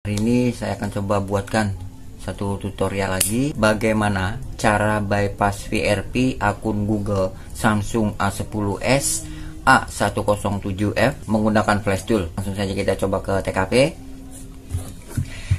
Hari ini saya akan coba buatkan satu tutorial lagi bagaimana cara bypass VRP akun Google Samsung A10s A107F menggunakan flash tool. Langsung saja kita coba ke TKP.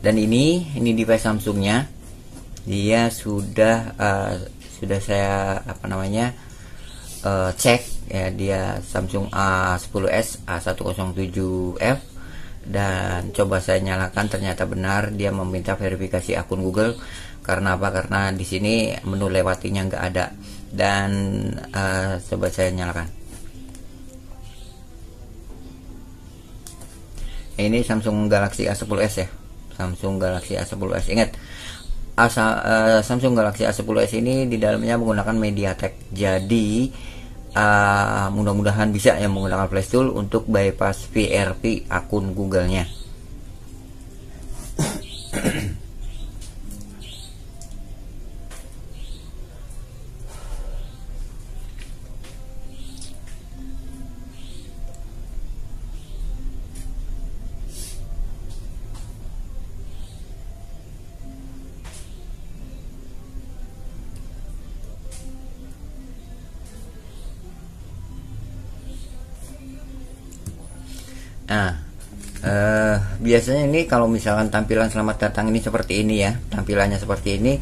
Dan ini ini device Samsungnya. Dia sudah uh, sudah saya apa namanya? Uh, cek ya dia Samsung A10s A107F dan coba saya nyalakan ternyata benar dia meminta verifikasi akun Google karena apa karena di sini menu lewatinya nggak ada dan uh, coba saya nyalakan ini Samsung Galaxy A10s ya Samsung Galaxy A10s ingat Asa, uh, Samsung Galaxy A10s ini di dalamnya menggunakan MediaTek jadi uh, mudah-mudahan bisa ya menggunakan flash tool untuk bypass VRP akun Google-nya. Nah, eh, biasanya ini kalau misalkan tampilan selamat datang ini seperti ini ya, tampilannya seperti ini,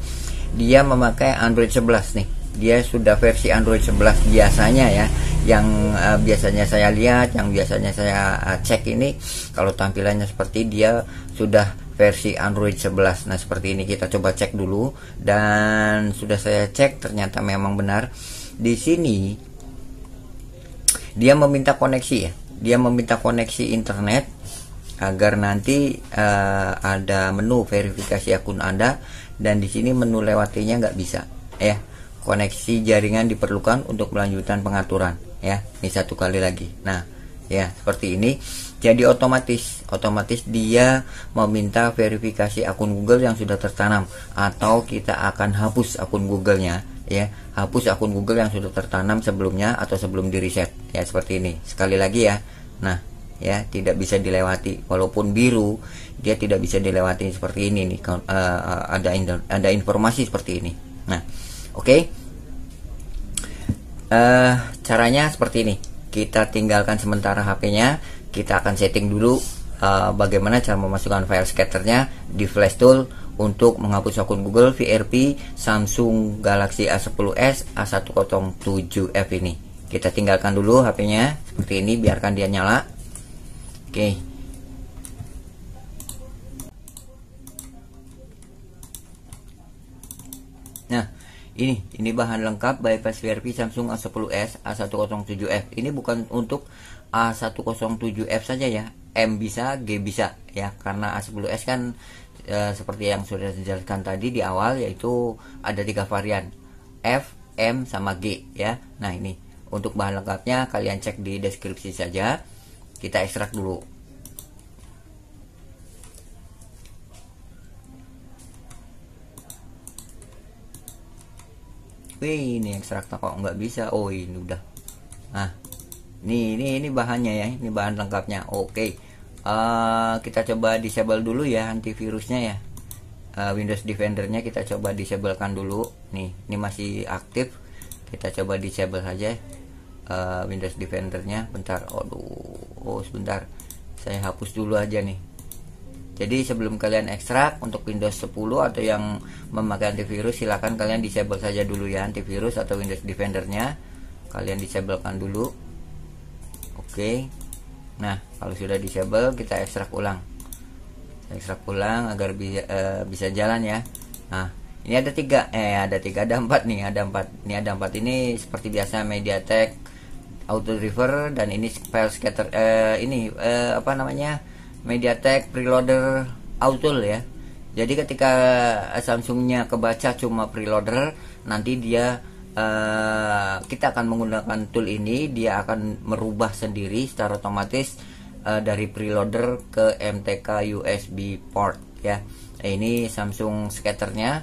dia memakai Android 11 nih. Dia sudah versi Android 11 biasanya ya. Yang eh, biasanya saya lihat, yang biasanya saya eh, cek ini kalau tampilannya seperti dia sudah versi Android 11. Nah, seperti ini kita coba cek dulu dan sudah saya cek ternyata memang benar. Di sini dia meminta koneksi ya dia meminta koneksi internet agar nanti uh, ada menu verifikasi akun Anda dan di sini menu lewatinya nggak bisa ya koneksi jaringan diperlukan untuk melanjutkan pengaturan ya ini satu kali lagi nah ya seperti ini jadi otomatis otomatis dia meminta verifikasi akun Google yang sudah tertanam atau kita akan hapus akun Google-nya ya hapus akun Google yang sudah tertanam sebelumnya atau sebelum di reset ya seperti ini sekali lagi ya nah ya tidak bisa dilewati walaupun biru dia tidak bisa dilewati seperti ini nih uh, ada ada informasi seperti ini nah oke okay. uh, eh, caranya seperti ini kita tinggalkan sementara HP-nya kita akan setting dulu uh, bagaimana cara memasukkan file scatternya di flash tool untuk menghapus akun Google VRP Samsung Galaxy A10s A107f ini kita tinggalkan dulu HP-nya seperti ini biarkan dia nyala oke nah ini ini bahan lengkap bypass VRP Samsung A10s A107F ini bukan untuk A107F saja ya M bisa G bisa ya karena A10s kan e, seperti yang sudah saya tadi di awal yaitu ada tiga varian F M sama G ya nah ini untuk bahan lengkapnya kalian cek di deskripsi saja. Kita ekstrak dulu. Wih, ini ekstraknya kok nggak bisa. Oh, ini udah. Nah, ini ini ini bahannya ya, ini bahan lengkapnya. Oke. Uh, kita coba disable dulu ya antivirusnya ya. Uh, Windows Defendernya kita coba disablekan dulu. Nih, ini masih aktif. Kita coba disable saja uh, Windows nya bentar aduh oh sebentar saya hapus dulu aja nih jadi sebelum kalian ekstrak untuk Windows 10 atau yang memakai antivirus silahkan kalian disable saja dulu ya antivirus atau Windows Defender-nya. kalian disablekan dulu oke nah kalau sudah disable kita ekstrak ulang ekstrak ulang agar bi uh, bisa jalan ya nah ini ada tiga eh ada tiga ada empat nih ada empat ini ada empat ini seperti biasa MediaTek auto driver dan ini file scatter uh, ini uh, apa namanya MediaTek preloader auto ya jadi ketika eh, Samsungnya kebaca cuma preloader nanti dia uh, kita akan menggunakan tool ini dia akan merubah sendiri secara otomatis uh, dari preloader ke MTK USB port ya ini Samsung scatternya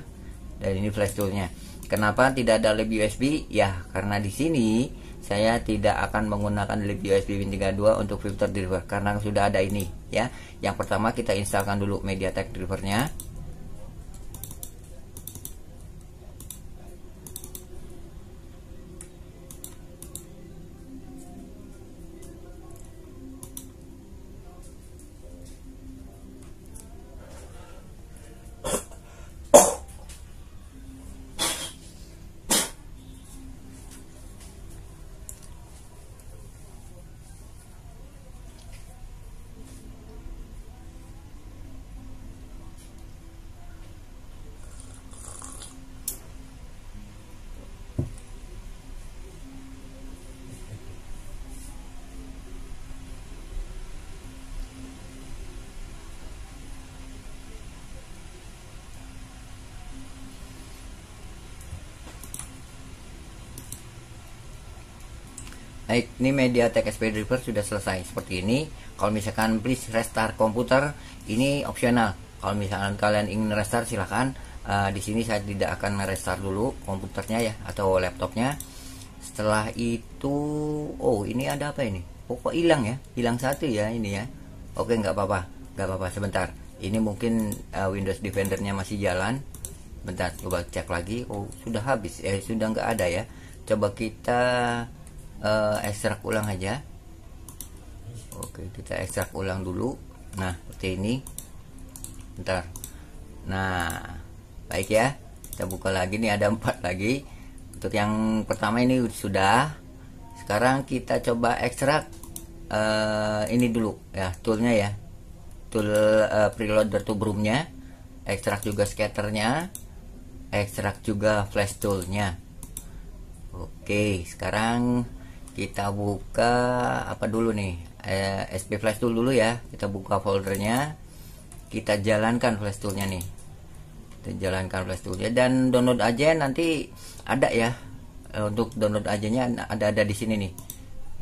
dan ini flash toolnya kenapa tidak ada lebih USB ya karena di sini saya tidak akan menggunakan lip USB Win 32 untuk filter driver karena sudah ada ini ya. Yang pertama kita instalkan dulu MediaTek drivernya. Baik, ini MediaTek SP Driver sudah selesai seperti ini. Kalau misalkan please restart komputer, ini opsional. Kalau misalkan kalian ingin restart silahkan. Uh, eh, di sini saya tidak akan restart dulu komputernya ya atau laptopnya. Setelah itu, oh ini ada apa ini? Pokok oh, hilang ya, hilang satu ya ini ya. Oke nggak apa-apa, nggak apa-apa sebentar. Ini mungkin uh, Windows Defendernya masih jalan. Bentar, coba cek lagi. Oh sudah habis, eh sudah nggak ada ya. Coba kita uh, ekstrak ulang aja oke kita ekstrak ulang dulu nah seperti ini Ntar. nah baik ya kita buka lagi nih ada empat lagi untuk yang pertama ini sudah sekarang kita coba ekstrak uh, ini dulu ya toolnya ya tool uh, eh, preloader to broomnya ekstrak juga scatternya ekstrak juga flash toolnya oke sekarang kita buka apa dulu nih eh, SP flash tool dulu ya kita buka foldernya kita jalankan flash toolnya nih kita jalankan flash toolnya dan download aja nanti ada ya eh, untuk download nya ada ada di sini nih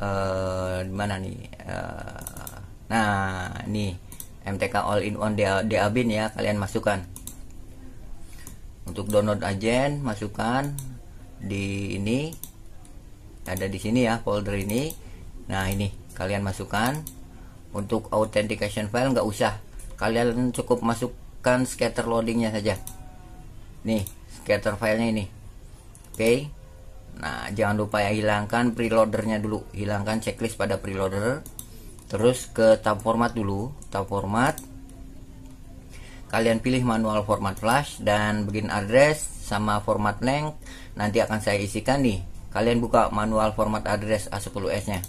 eh, mana nih eh, nah nih MTK All in One DABIN ya kalian masukkan untuk download agen masukkan di ini ada di sini ya folder ini nah ini kalian masukkan untuk authentication file nggak usah kalian cukup masukkan scatter loadingnya saja nih scatter filenya ini oke okay. nah jangan lupa ya hilangkan preloadernya dulu hilangkan checklist pada preloader terus ke tab format dulu tab format kalian pilih manual format flash dan begin address sama format length nanti akan saya isikan nih kalian buka manual format address A10s nya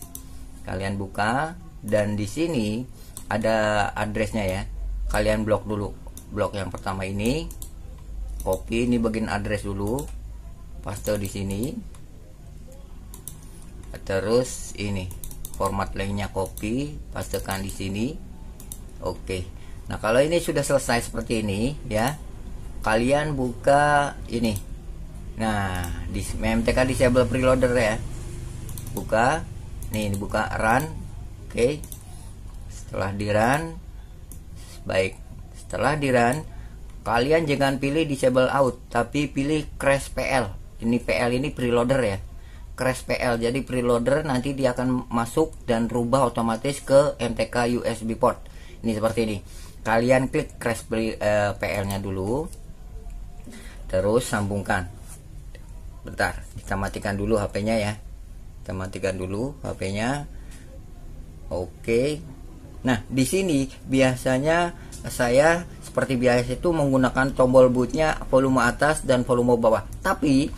kalian buka dan di sini ada addressnya ya kalian blok dulu blok yang pertama ini copy ini bagian address dulu paste di sini terus ini format lainnya copy pastekan di sini oke nah kalau ini sudah selesai seperti ini ya kalian buka ini nah di MTK disable preloader ya buka nih dibuka run oke okay. setelah di run baik setelah di run kalian jangan pilih disable out tapi pilih crash PL ini PL ini preloader ya crash PL jadi preloader nanti dia akan masuk dan rubah otomatis ke MTK USB port ini seperti ini kalian klik crash PL eh, nya dulu terus sambungkan bentar kita matikan dulu HP-nya ya kita matikan dulu HP-nya oke nah di sini biasanya saya seperti biasa itu menggunakan tombol bootnya volume atas dan volume bawah tapi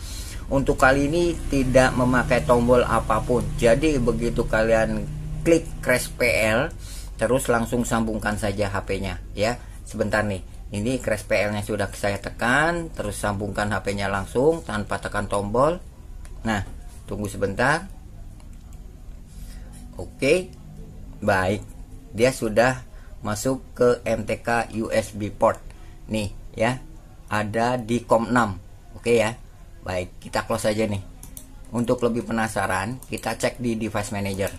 untuk kali ini tidak memakai tombol apapun jadi begitu kalian klik crash PL terus langsung sambungkan saja HP-nya ya sebentar nih ini crash PL nya sudah saya tekan terus sambungkan HP nya langsung tanpa tekan tombol nah tunggu sebentar oke baik dia sudah masuk ke MTK USB port nih ya ada di COM6 oke ya baik kita close aja nih untuk lebih penasaran kita cek di device manager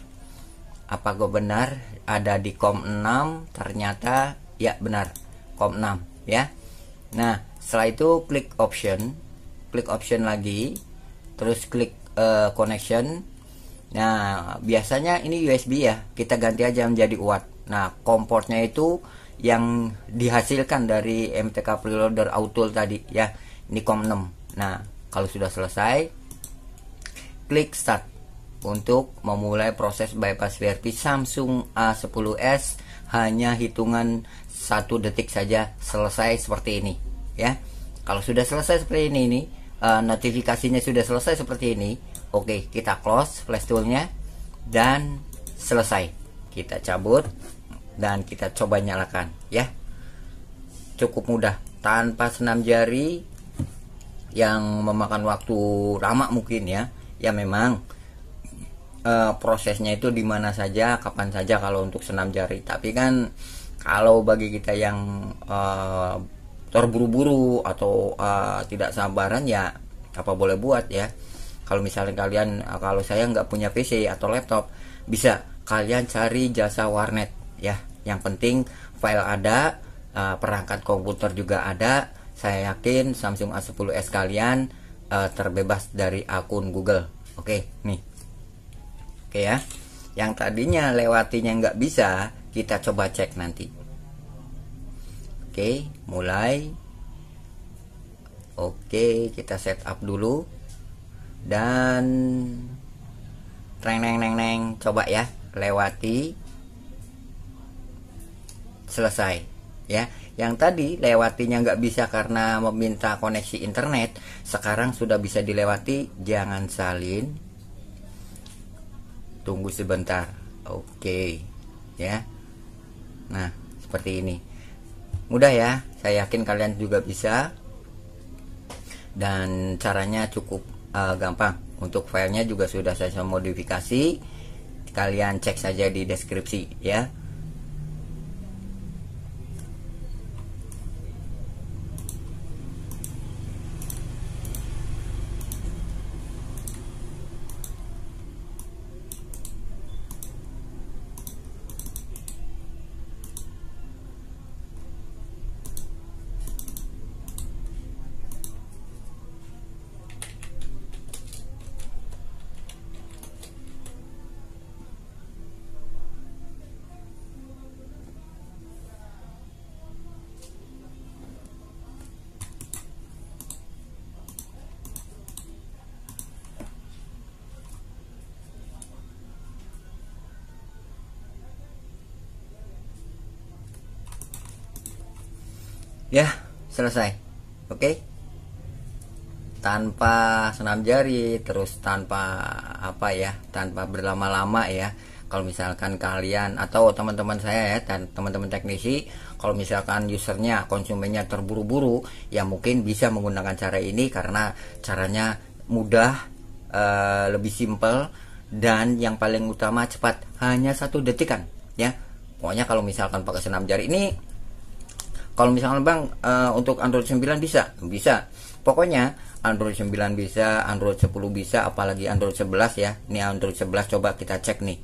apa gue benar ada di COM6 ternyata ya benar kom6 ya. Nah, setelah itu klik option, klik option lagi, terus klik uh, connection. Nah, biasanya ini USB ya, kita ganti aja menjadi UART. Nah, komportnya itu yang dihasilkan dari MTK preloader auto tadi ya, ini COM6. Nah, kalau sudah selesai, klik start untuk memulai proses bypass VRP Samsung A10s hanya hitungan satu detik saja selesai seperti ini ya kalau sudah selesai seperti ini ini uh, notifikasinya sudah selesai seperti ini oke okay, kita close flash toolnya dan selesai kita cabut dan kita coba nyalakan ya cukup mudah tanpa senam jari yang memakan waktu lama mungkin ya ya memang uh, prosesnya itu dimana saja kapan saja kalau untuk senam jari tapi kan kalau bagi kita yang uh, terburu-buru atau uh, tidak sabaran ya apa boleh buat ya kalau misalnya kalian eh, kalau saya nggak punya PC atau laptop bisa kalian cari jasa warnet ya yang penting file ada uh, perangkat komputer juga ada saya yakin Samsung A10s kalian uh, terbebas dari akun Google oke okay, nih oke okay, ya yang tadinya lewatinya nggak bisa kita coba cek nanti oke mulai oke kita kita setup dulu dan neng neng neng neng coba ya lewati selesai ya yang tadi lewatinya nggak bisa karena meminta koneksi internet sekarang sudah bisa dilewati jangan salin tunggu sebentar oke okay. ya nah seperti ini mudah ya saya yakin kalian juga bisa dan caranya cukup uh, gampang untuk filenya juga sudah saya modifikasi kalian cek saja di deskripsi ya ya selesai oke tanpa senam jari terus tanpa apa ya tanpa berlama-lama ya kalau misalkan kalian atau teman-teman saya ya dan teman-teman teknisi kalau misalkan usernya konsumennya terburu-buru ya mungkin bisa menggunakan cara ini karena caranya mudah uh, lebih simple dan yang paling utama cepat hanya satu detik kan? ya pokoknya kalau misalkan pakai senam jari ini kalau misalnya bang uh, untuk Android 9 bisa bisa pokoknya Android 9 bisa Android 10 bisa apalagi Android 11 ya ini Android 11 coba kita cek nih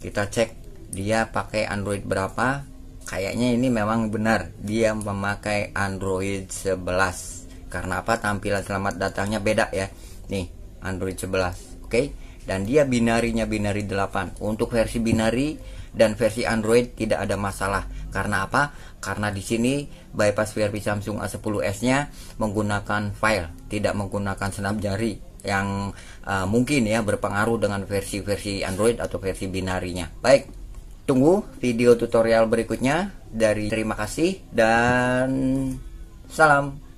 kita cek dia pakai Android berapa kayaknya ini memang benar dia memakai Android 11 karena apa tampilan selamat datangnya beda ya nih Android 11 okay? dan dia binarinya binari 8 untuk versi binari dan versi Android tidak ada masalah karena apa? karena di sini bypass VRP Samsung A10s nya menggunakan file tidak menggunakan senap jari yang uh, mungkin ya berpengaruh dengan versi-versi Android atau versi binarinya baik tunggu video tutorial berikutnya dari terima kasih dan salam